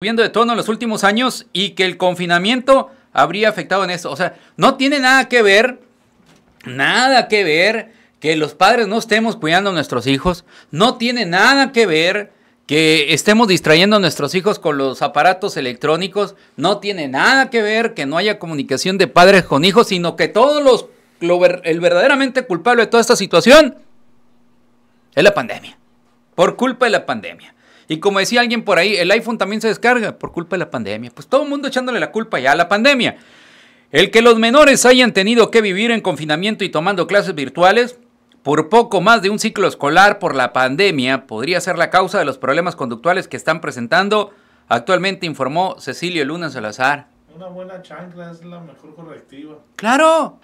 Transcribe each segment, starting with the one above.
Viendo de todo en los últimos años y que el confinamiento habría afectado en eso. O sea, no tiene nada que ver, nada que ver que los padres no estemos cuidando a nuestros hijos, no tiene nada que ver que estemos distrayendo a nuestros hijos con los aparatos electrónicos, no tiene nada que ver que no haya comunicación de padres con hijos, sino que todos los, el verdaderamente culpable de toda esta situación es la pandemia, por culpa de la pandemia. Y como decía alguien por ahí, el iPhone también se descarga por culpa de la pandemia. Pues todo el mundo echándole la culpa ya a la pandemia. El que los menores hayan tenido que vivir en confinamiento y tomando clases virtuales por poco más de un ciclo escolar por la pandemia podría ser la causa de los problemas conductuales que están presentando actualmente, informó Cecilio Luna Salazar. Una buena chancla es la mejor correctiva. Claro.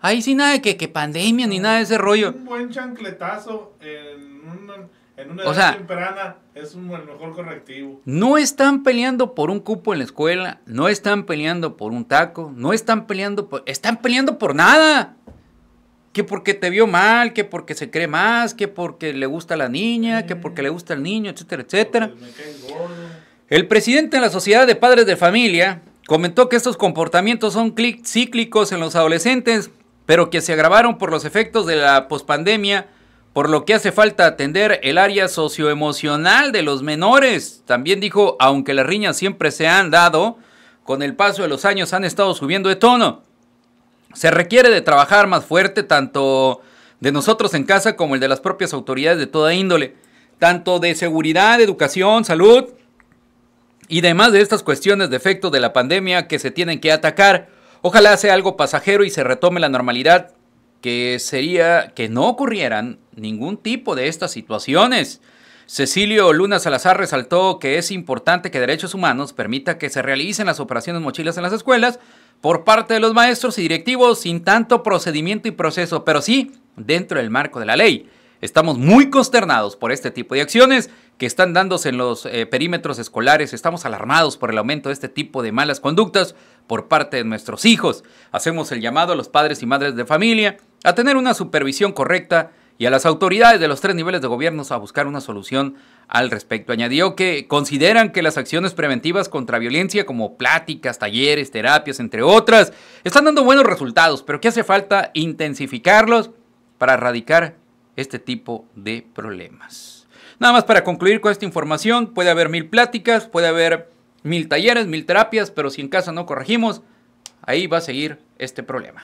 Ahí sí nada de que, que pandemia ni nada de ese rollo. Un buen chancletazo en un en una o sea, temprana es el mejor correctivo. No están peleando por un cupo en la escuela, no están peleando por un taco, no están peleando por... Están peleando por nada. Que porque te vio mal, que porque se cree más, que porque le gusta la niña, que porque le gusta el niño, etcétera, etcétera. El presidente de la Sociedad de Padres de Familia comentó que estos comportamientos son cíclicos en los adolescentes, pero que se agravaron por los efectos de la pospandemia por lo que hace falta atender el área socioemocional de los menores. También dijo, aunque las riñas siempre se han dado, con el paso de los años han estado subiendo de tono. Se requiere de trabajar más fuerte tanto de nosotros en casa como el de las propias autoridades de toda índole, tanto de seguridad, educación, salud y demás de estas cuestiones de efecto de la pandemia que se tienen que atacar. Ojalá sea algo pasajero y se retome la normalidad que sería que no ocurrieran ningún tipo de estas situaciones. Cecilio Luna Salazar resaltó que es importante que Derechos Humanos permita que se realicen las operaciones mochilas en las escuelas por parte de los maestros y directivos sin tanto procedimiento y proceso, pero sí dentro del marco de la ley. Estamos muy consternados por este tipo de acciones que están dándose en los eh, perímetros escolares. Estamos alarmados por el aumento de este tipo de malas conductas por parte de nuestros hijos. Hacemos el llamado a los padres y madres de familia a tener una supervisión correcta y a las autoridades de los tres niveles de gobiernos a buscar una solución al respecto. Añadió que consideran que las acciones preventivas contra violencia como pláticas, talleres, terapias, entre otras, están dando buenos resultados, pero que hace falta intensificarlos para erradicar este tipo de problemas. Nada más para concluir con esta información, puede haber mil pláticas, puede haber mil talleres, mil terapias, pero si en casa no corregimos, ahí va a seguir este problema.